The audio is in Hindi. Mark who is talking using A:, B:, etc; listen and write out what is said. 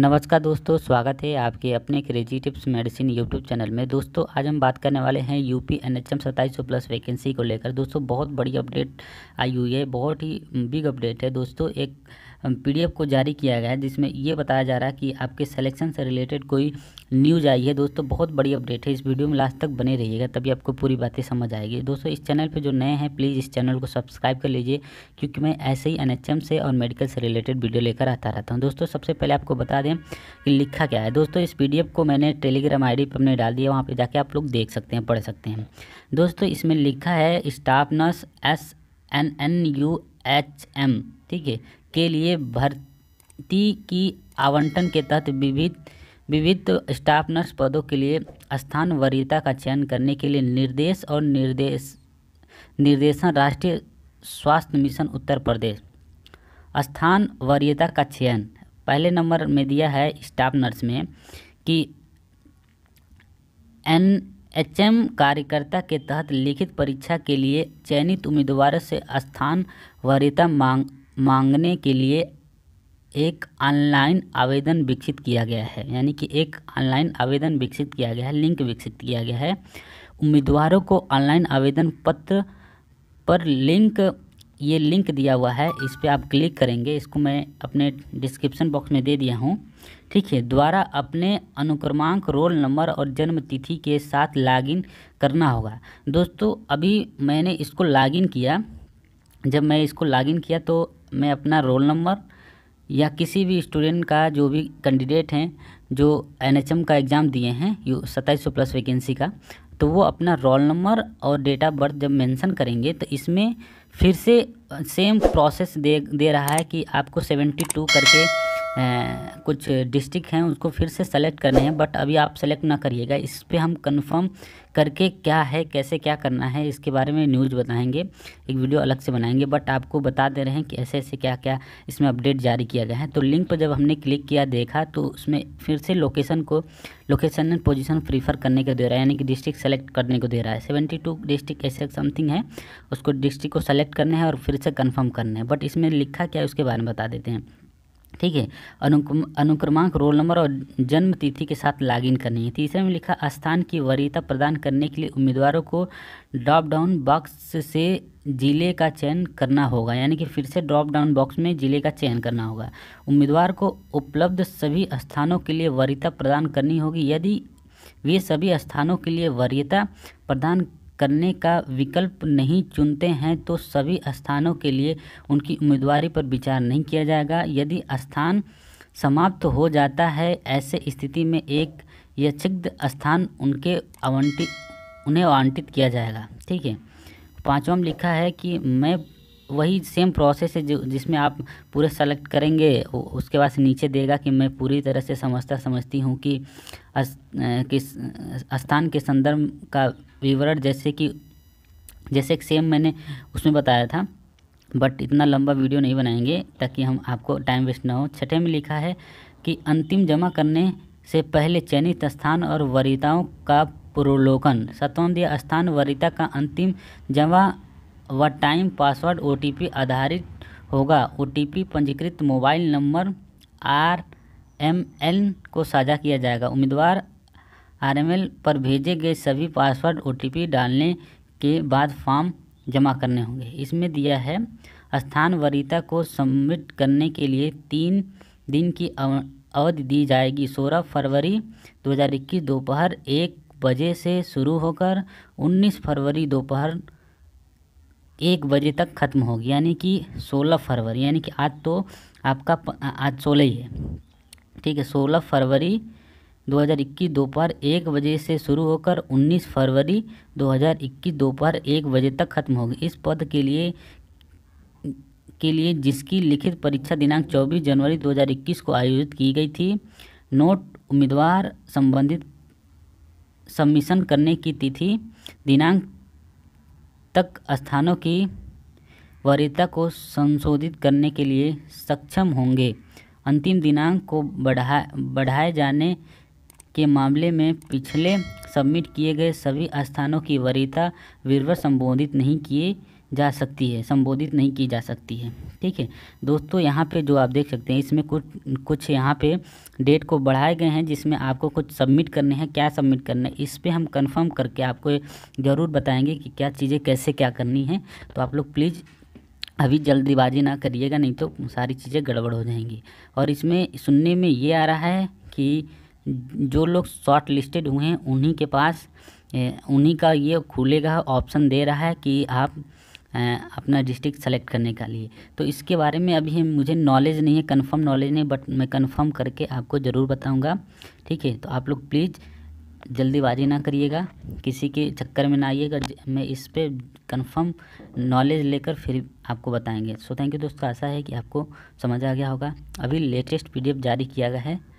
A: नमस्कार दोस्तों स्वागत है आपके अपने crazy tips medicine YouTube channel में दोस्तों आज हम बात करने वाले हैं यूपी एनएचएम सौ प्लस वैकेंसी को लेकर दोस्तों बहुत बड़ी अपडेट आई हुई है बहुत ही बिग अपडेट है दोस्तों एक पीडीएफ को जारी किया गया है जिसमें ये बताया जा रहा है कि आपके सिलेक्शन से रिलेटेड कोई न्यूज़ आई है दोस्तों बहुत बड़ी अपडेट है इस वीडियो में लास्ट तक बने रहिएगा तभी आपको पूरी बातें समझ आएगी दोस्तों इस चैनल पर जो नए हैं प्लीज़ इस चैनल को सब्सक्राइब कर लीजिए क्योंकि मैं ऐसे ही एन से और मेडिकल से रिलेटेड वीडियो लेकर आता रहता हूँ दोस्तों सबसे पहले आपको बता दें कि लिखा क्या है दोस्तों इस पी को मैंने टेलीग्राम आई पर हमने डाल दिया वहाँ पर जाके आप लोग देख सकते हैं पढ़ सकते हैं दोस्तों इसमें लिखा है staff nurse S N N U H M ठीक है के लिए भर्ती की आवंटन के तहत विविध विविध स्टाफ नर्स पदों के लिए स्थान वरीयता का चयन करने के लिए निर्देश और निर्देश निर्देशन राष्ट्रीय स्वास्थ्य मिशन उत्तर प्रदेश स्थान वरीयता का चयन पहले नंबर में दिया है स्टाफ नर्स में कि एन एच एम कार्यकर्ता के तहत लिखित परीक्षा के लिए चयनित उम्मीदवारों से स्थान वरीयता मांग मांगने के लिए एक ऑनलाइन आवेदन विकसित किया गया है यानी कि एक ऑनलाइन आवेदन विकसित किया गया है लिंक विकसित किया गया है उम्मीदवारों को ऑनलाइन आवेदन पत्र पर लिंक ये लिंक दिया हुआ है इस पर आप क्लिक करेंगे इसको मैं अपने डिस्क्रिप्शन बॉक्स में दे दिया हूँ ठीक है द्वारा अपने अनुक्रमांक रोल नंबर और जन्म तिथि के साथ लॉगिन करना होगा दोस्तों अभी मैंने इसको लॉगिन किया जब मैं इसको लॉगिन किया तो मैं अपना रोल नंबर या किसी भी स्टूडेंट का जो भी कैंडिडेट हैं जो एनएचएम का एग्ज़ाम दिए हैं यू सत्ताईस सौ प्लस वैकेंसी का तो वो अपना रोल नंबर और डेट ऑफ बर्थ जब मेंशन करेंगे तो इसमें फिर से सेम प्रोसेस दे दे रहा है कि आपको सेवेंटी टू करके कुछ डिस्ट्रिक्ट हैं उसको फिर से सेलेक्ट करने हैं बट अभी आप सेलेक्ट ना करिएगा इस पर हम कन्फर्म करके क्या है कैसे क्या करना है इसके बारे में न्यूज़ बताएंगे एक वीडियो अलग से बनाएंगे बट आपको बता दे रहे हैं कि ऐसे ऐसे क्या क्या इसमें अपडेट जारी किया गया है तो लिंक पर जब हमने क्लिक किया देखा तो उसमें फिर से लोकेशन को लोकेशन एंड पोजीशन प्रीफर करने को दे रहा है यानी कि डिस्ट्रिक्ट सेलेक्ट करने को दे रहा है सेवेंटी टू डिस्ट्रिक्ट ऐसे समथिंग है उसको डिस्ट्रिक्ट को सेलेक्ट करने है और फिर से कन्फर्म करने हैं बट इसमें लिखा क्या है उसके बारे में बता देते हैं ठीक है अनुक्रमांक रोल नंबर और जन्म तिथि के साथ लॉगिन करनी है तीसरे में लिखा स्थान की वरीयता प्रदान करने के लिए उम्मीदवारों को ड्रॉप डाउन बॉक्स से ज़िले का चयन करना होगा यानी कि फिर से ड्रॉप डाउन बॉक्स में ज़िले का चयन करना होगा उम्मीदवार को उपलब्ध सभी स्थानों के लिए वरीयता प्रदान करनी होगी यदि वे सभी स्थानों के लिए वरीयता प्रदान करने का विकल्प नहीं चुनते हैं तो सभी स्थानों के लिए उनकी उम्मीदवारी पर विचार नहीं किया जाएगा यदि स्थान समाप्त हो जाता है ऐसे स्थिति में एक यक्षिग्ध स्थान उनके आवंटित उन्हें आवंटित किया जाएगा ठीक है पाँचवा लिखा है कि मैं वही सेम प्रोसेस है जो जिसमें आप पूरे सेलेक्ट करेंगे उसके बाद नीचे देगा कि मैं पूरी तरह से समझता समझती हूँ कि किस स्थान के संदर्भ का विवरण जैसे कि जैसे एक सेम मैंने उसमें बताया था बट इतना लंबा वीडियो नहीं बनाएंगे ताकि हम आपको टाइम वेस्ट ना हो छठे में लिखा है कि अंतिम जमा करने से पहले चयनित स्थान और वरीताओं का पुरोलोकन सतौंद स्थान वरीता का अंतिम जमा व टाइम पासवर्ड ओ आधारित होगा ओ पंजीकृत mobile number R M L को साझा किया जाएगा उम्मीदवार आर एम एल पर भेजे गए सभी पासवर्ड पी डालने के बाद फॉर्म जमा करने होंगे इसमें दिया है स्थान वरीता को सबमिट करने के लिए तीन दिन की अवधि दी जाएगी सोलह फरवरी 2021 दोपहर एक बजे से शुरू होकर 19 फरवरी दोपहर एक बजे तक ख़त्म होगी यानी कि सोलह फरवरी यानी कि आज तो आपका आज सोलह ही है ठीक है सोलह फरवरी 2021 दोपहर एक बजे से शुरू होकर 19 फरवरी 2021 दोपहर एक बजे तक खत्म होगी इस पद के लिए के लिए जिसकी लिखित परीक्षा दिनांक 24 जनवरी 2021 को आयोजित की गई थी नोट उम्मीदवार संबंधित सबमिशन करने की तिथि दिनांक तक स्थानों की वरीयता को संशोधित करने के लिए सक्षम होंगे अंतिम दिनांक को बढ़ा बढ़ाए जाने के मामले में पिछले सबमिट किए गए सभी स्थानों की वरीयता विवरण संबोधित नहीं किए जा सकती है संबोधित नहीं की जा सकती है ठीक है दोस्तों यहाँ पे जो आप देख सकते हैं इसमें कुछ कुछ यहाँ पे डेट को बढ़ाए गए हैं जिसमें आपको कुछ सबमिट करने हैं क्या सबमिट करना है इस पर हम कंफर्म करके आपको ज़रूर बताएंगे कि क्या चीज़ें कैसे क्या करनी है तो आप लोग प्लीज़ अभी जल्दबाजी ना करिएगा नहीं तो सारी चीज़ें गड़बड़ हो जाएंगी और इसमें सुनने में ये आ रहा है कि जो लोग शॉर्ट लिस्टेड हुए हैं उन्हीं के पास उन्हीं का ये खुलेगा ऑप्शन दे रहा है कि आप अपना डिस्ट्रिक्ट सेलेक्ट करने का लिए तो इसके बारे में अभी मुझे नॉलेज नहीं है कंफर्म नॉलेज नहीं बट मैं कंफर्म करके आपको ज़रूर बताऊंगा ठीक है तो आप लोग प्लीज़ जल्दीबाजी ना करिएगा किसी के चक्कर में ना आइएगा मैं इस पर कन्फर्म नॉलेज लेकर फिर आपको बताएंगे सो थैंक यू दोस्तों आशा है कि आपको समझ आ गया होगा अभी लेटेस्ट पीडीएफ जारी किया गया है